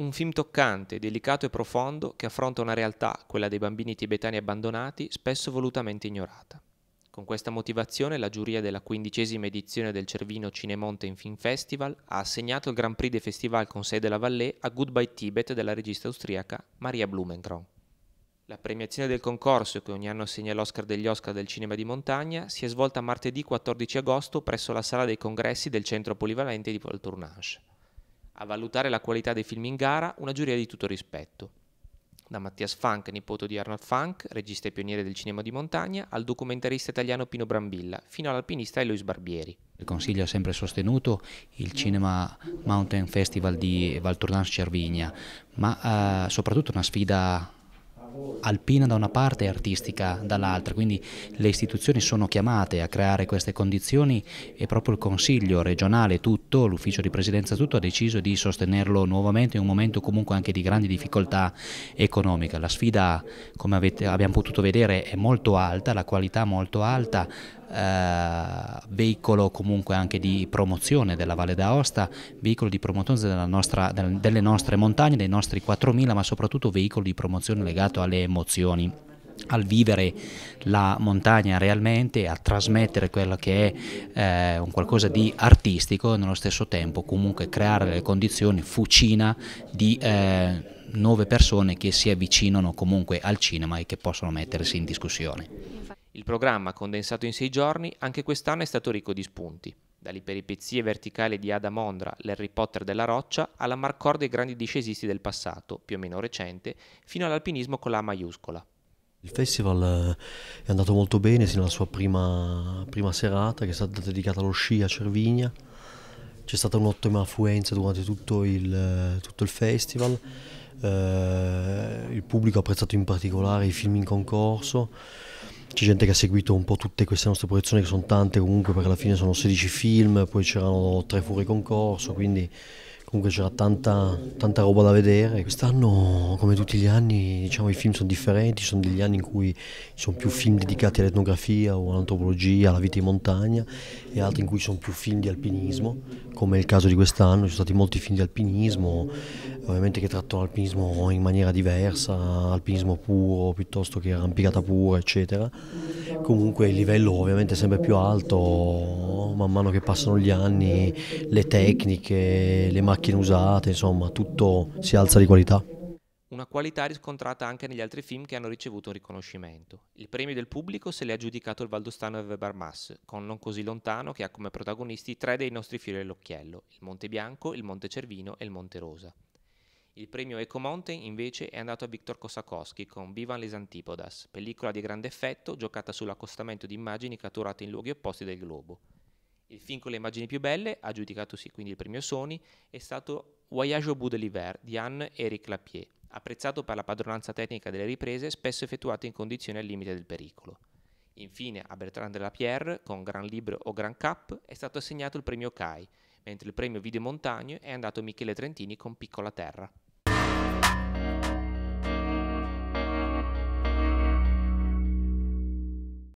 Un film toccante, delicato e profondo che affronta una realtà, quella dei bambini tibetani abbandonati, spesso volutamente ignorata. Con questa motivazione la giuria della quindicesima edizione del Cervino Cinemonte in Film Festival ha assegnato il Grand Prix dei Festival con sede alla Vallée a Goodbye Tibet della regista austriaca Maria Blumentraum. La premiazione del concorso, che ogni anno assegna l'Oscar degli Oscar del cinema di montagna, si è svolta martedì 14 agosto presso la sala dei congressi del centro polivalente di Voltournage. A valutare la qualità dei film in gara, una giuria di tutto rispetto. Da Mattias Funk, nipote di Arnold Funk, regista e pioniere del cinema di montagna, al documentarista italiano Pino Brambilla, fino all'alpinista Eloise Barbieri. Il Consiglio ha sempre sostenuto il Cinema Mountain Festival di Valtournance Cervigna, ma eh, soprattutto una sfida alpina da una parte e artistica dall'altra, quindi le istituzioni sono chiamate a creare queste condizioni e proprio il Consiglio regionale tutto, l'ufficio di presidenza tutto ha deciso di sostenerlo nuovamente in un momento comunque anche di grandi difficoltà economiche. La sfida come avete, abbiamo potuto vedere è molto alta, la qualità molto alta, eh, veicolo comunque anche di promozione della Valle d'Aosta, veicolo di promozione nostra, delle nostre montagne, dei nostri 4.000, ma soprattutto veicolo di promozione legato alle emozioni al vivere la montagna realmente, a trasmettere quello che è eh, un qualcosa di artistico e nello stesso tempo comunque creare le condizioni fucina di eh, nuove persone che si avvicinano comunque al cinema e che possono mettersi in discussione. Il programma, condensato in sei giorni, anche quest'anno è stato ricco di spunti. Dalle peripezie verticali di Ada Mondra, l'Harry Potter della roccia, alla marcor dei grandi discesisti del passato, più o meno recente, fino all'alpinismo con la maiuscola. Il festival eh, è andato molto bene sino alla sua prima, prima serata che è stata dedicata allo sci a Cervigna. C'è stata un'ottima affluenza durante tutto il, eh, tutto il festival. Eh, il pubblico ha apprezzato in particolare i film in concorso c'è gente che ha seguito un po' tutte queste nostre proiezioni che sono tante comunque perché alla fine sono 16 film, poi c'erano tre fuori concorso, quindi comunque c'era tanta, tanta, roba da vedere. Quest'anno, come tutti gli anni, diciamo, i film sono differenti, sono degli anni in cui ci sono più film dedicati all'etnografia o all'antropologia, alla vita in montagna e altri in cui ci sono più film di alpinismo, come è il caso di quest'anno, ci sono stati molti film di alpinismo, ovviamente che trattano l'alpinismo in maniera diversa, alpinismo puro piuttosto che arrampicata pura, eccetera. Comunque il livello ovviamente è sempre più alto, man mano che passano gli anni, le tecniche, le macchine usate, insomma tutto si alza di qualità. Una qualità riscontrata anche negli altri film che hanno ricevuto un riconoscimento. Il premio del pubblico se l'è aggiudicato il valdostano e Eve Barmas, con Non così lontano che ha come protagonisti tre dei nostri fiori all'occhiello, il Monte Bianco, il Monte Cervino e il Monte Rosa. Il premio Eco Mountain invece è andato a Viktor Kosakowski con Vivan les Antipodas, pellicola di grande effetto giocata sull'accostamento di immagini catturate in luoghi opposti del globo. Il film con le immagini più belle, aggiudicatosi quindi il premio Sony, è stato Voyage au bout de l'hiver di Anne-Éric Lapier, apprezzato per la padronanza tecnica delle riprese spesso effettuate in condizioni al limite del pericolo. Infine, a Bertrand de Lapierre, con Gran Libre o Gran Cap, è stato assegnato il premio CAI, mentre il premio Videomontagne è andato a Michele Trentini con Piccola Terra.